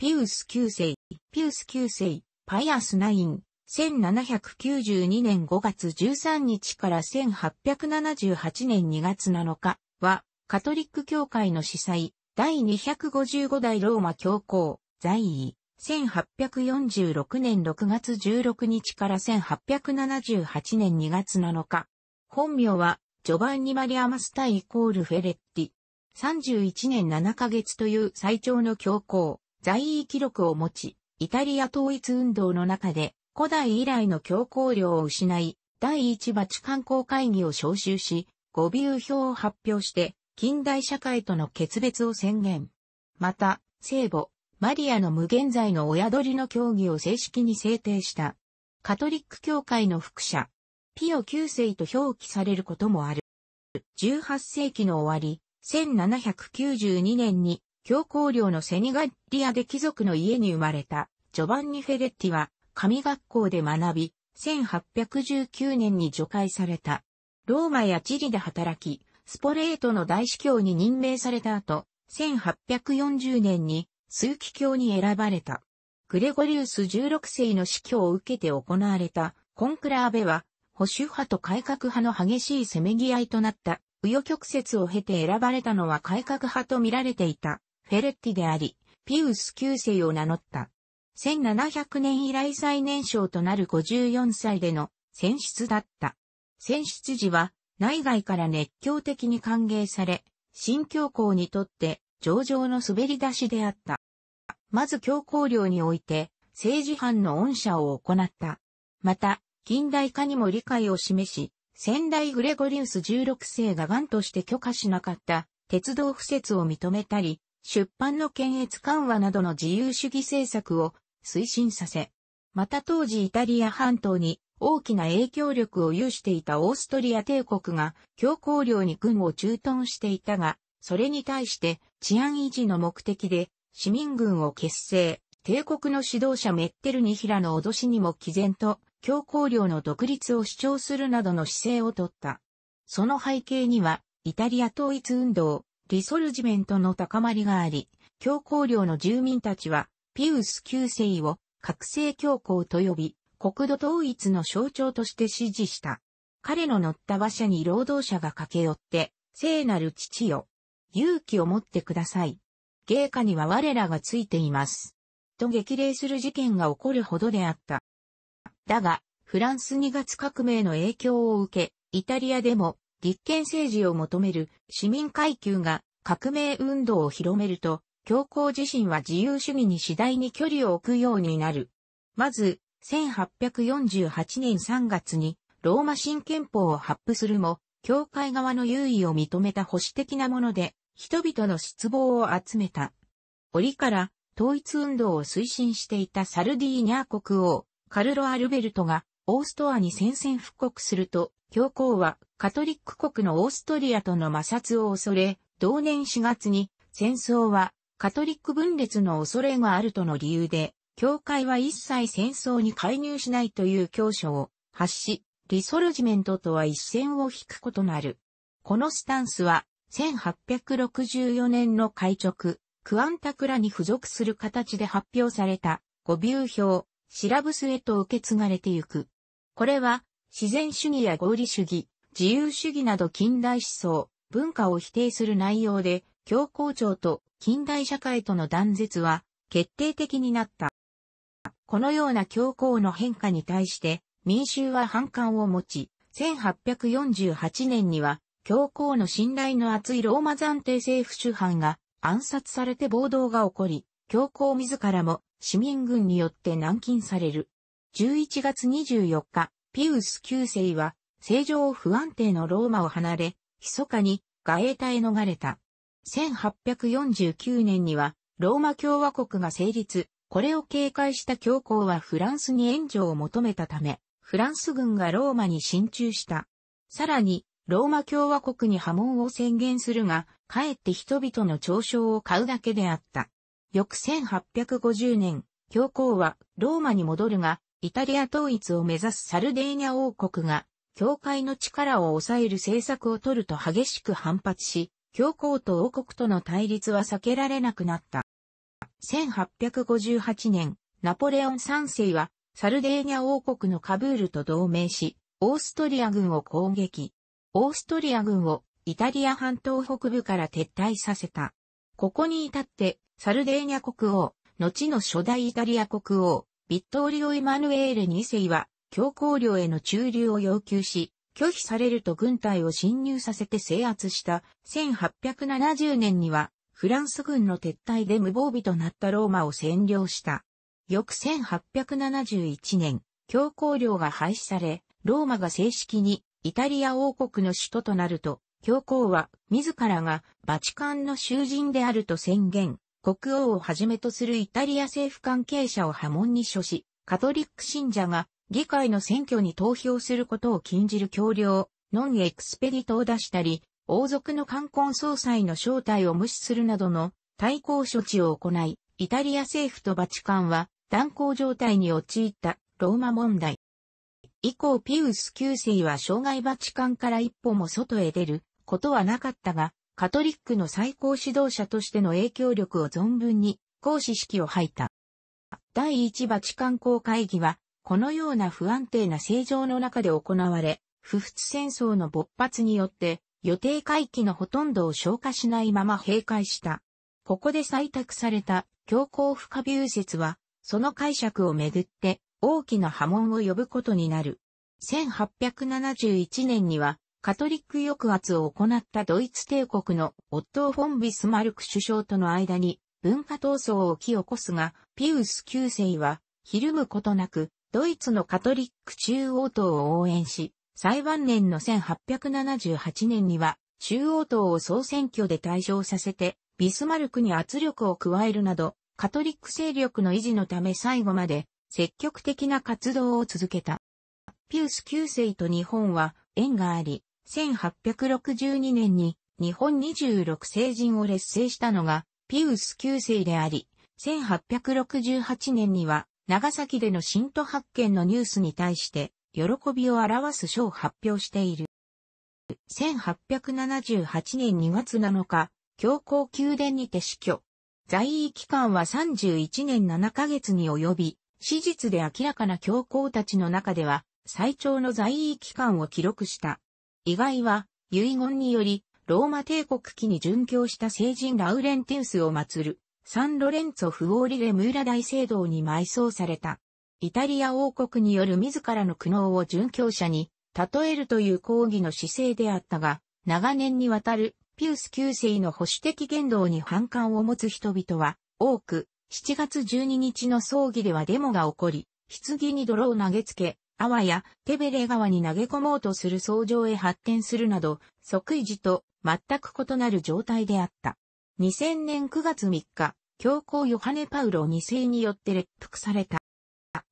ピウス9世、ピウス9世、パイアス9、1792年5月13日から1878年2月7日は、カトリック教会の司祭、第255代ローマ教皇、在位、1846年6月16日から1878年2月7日。本名は、ジョバンニ・マリアマスタイコール・フェレッティ。31年7ヶ月という最長の教皇、在位記録を持ち、イタリア統一運動の中で古代以来の強行領を失い、第一バチカン公会議を招集し、語尾表を発表して、近代社会との決別を宣言。また、聖母、マリアの無限在の親鳥の協議を正式に制定した。カトリック教会の副者、ピオ九世と表記されることもある。18世紀の終わり、1792年に教皇領のセニガリアで貴族の家に生まれた、ジョバンニ・フェレッティは、神学校で学び、1819年に除外された。ローマやチリで働き、スポレートの大司教に任命された後、1840年に枢機卿に選ばれた。グレゴリウス16世の死去を受けて行われたコンクラーベは、保守派と改革派の激しいせめぎ合いとなった。紆余曲折を経て選ばれたのは改革派と見られていた。フェレッティであり、ピウス9世を名乗った。1700年以来最年少となる54歳での選出だった。選出時は内外から熱狂的に歓迎され、新教皇にとって上々の滑り出しであった。まず教皇領において政治犯の恩赦を行った。また、近代化にも理解を示し、先代グレゴリウス16世が元として許可しなかった鉄道敷設を認めたり、出版の検閲緩和などの自由主義政策を推進させ、また当時イタリア半島に大きな影響力を有していたオーストリア帝国が強硬領に軍を駐屯していたが、それに対して治安維持の目的で市民軍を結成、帝国の指導者メッテルニヒラの脅しにも毅然と強硬領の独立を主張するなどの姿勢をとった。その背景にはイタリア統一運動、リソルジメントの高まりがあり、教皇領の住民たちは、ピウス9世を覚醒教皇と呼び、国土統一の象徴として支持した。彼の乗った馬車に労働者が駆け寄って、聖なる父よ、勇気を持ってください。芸家には我らがついています。と激励する事件が起こるほどであった。だが、フランス2月革命の影響を受け、イタリアでも立憲政治を求める市民階級が革命運動を広めると、教皇自身は自由主義に次第に距離を置くようになる。まず、1848年3月にローマ新憲法を発布するも、教会側の優位を認めた保守的なもので、人々の失望を集めた。折から統一運動を推進していたサルディーニャ国王、カルロ・アルベルトがオーストアに宣戦布告すると、教皇はカトリック国のオーストリアとの摩擦を恐れ、同年4月に戦争はカトリック分裂の恐れがあるとの理由で、教会は一切戦争に介入しないという教書を発し、リソルジメントとは一線を引くことなる。このスタンスは、1864年の会直、クアンタクラに付属する形で発表された、語流表、シラブスへと受け継がれてゆく。これは、自然主義や合理主義、自由主義など近代思想、文化を否定する内容で、教皇庁と近代社会との断絶は決定的になった。このような教皇の変化に対して民衆は反感を持ち、1848年には教皇の信頼の厚いローマ暫定政府主犯が暗殺されて暴動が起こり、教皇自らも市民軍によって軟禁される。11月24日、ピウス9世は、正常不安定のローマを離れ、密かにガエータへ逃れた。1849年には、ローマ共和国が成立、これを警戒した教皇はフランスに援助を求めたため、フランス軍がローマに進駐した。さらに、ローマ共和国に波紋を宣言するが、かえって人々の嘲笑を買うだけであった。翌1850年、教皇はローマに戻るが、イタリア統一を目指すサルデーニャ王国が、教会の力を抑える政策を取ると激しく反発し、教皇と王国との対立は避けられなくなった。1858年、ナポレオン3世は、サルデーニャ王国のカブールと同盟し、オーストリア軍を攻撃。オーストリア軍をイタリア半島北部から撤退させた。ここに至って、サルデーニャ国王、後の初代イタリア国王、ビットーリオ・イマヌエーレ2世は、教皇領への駐留を要求し、拒否されると軍隊を侵入させて制圧した1870年には、フランス軍の撤退で無防備となったローマを占領した。翌1871年、教皇領が廃止され、ローマが正式にイタリア王国の首都となると、教皇は自らがバチカンの囚人であると宣言、国王をはじめとするイタリア政府関係者を波紋に処し、カトリック信者が議会の選挙に投票することを禁じる協力、ノンエクスペディトを出したり、王族の冠婚葬祭の正体を無視するなどの対抗処置を行い、イタリア政府とバチカンは断交状態に陥ったローマ問題。以降ピウス9世は生涯バチカンから一歩も外へ出ることはなかったが、カトリックの最高指導者としての影響力を存分に講師式を吐いた。第一バチカン公会議は、このような不安定な政情の中で行われ、不仏戦争の勃発によって、予定会期のほとんどを消化しないまま閉会した。ここで採択された強行不可流説は、その解釈をめぐって大きな波紋を呼ぶことになる。1871年にはカトリック抑圧を行ったドイツ帝国のオットー・フォン・ビスマルク首相との間に文化闘争を起こすが、ピウス9世は、ひるむことなく、ドイツのカトリック中央党を応援し、最晩年の1878年には、中央党を総選挙で退場させて、ビスマルクに圧力を加えるなど、カトリック勢力の維持のため最後まで、積極的な活動を続けた。ピウス9世と日本は、縁があり、1862年に日本26成人を劣勢したのがピウス9世であり、1868年には長崎での新都発見のニュースに対して喜びを表す書を発表している。1878年2月7日、教皇宮殿にて死去。在位期間は31年7ヶ月に及び、史実で明らかな教皇たちの中では最長の在位期間を記録した。意外は、遺言により、ローマ帝国期に殉教した聖人ラウレンティウスを祀る、サンロレンツォ・フオーリレ・ムーラ大聖堂に埋葬された。イタリア王国による自らの苦悩を殉教者に、例えるという抗議の姿勢であったが、長年にわたるピウス9世の保守的言動に反感を持つ人々は多く、7月12日の葬儀ではデモが起こり、棺に泥を投げつけ、あわやテベレ川に投げ込もうとする相乗へ発展するなど、即位時と全く異なる状態であった。2000年9月3日、教皇ヨハネ・パウロ2世によって列服された。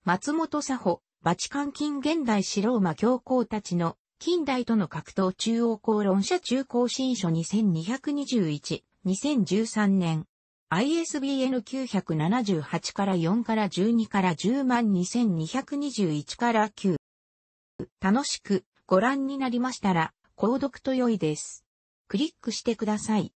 松本佐保、バチカン近現代シローマ教皇たちの近代との格闘中央公論者中高新書2221、2013年。ISBN 978から4から12から10万2221から9。楽しくご覧になりましたら、購読と良いです。クリックしてください。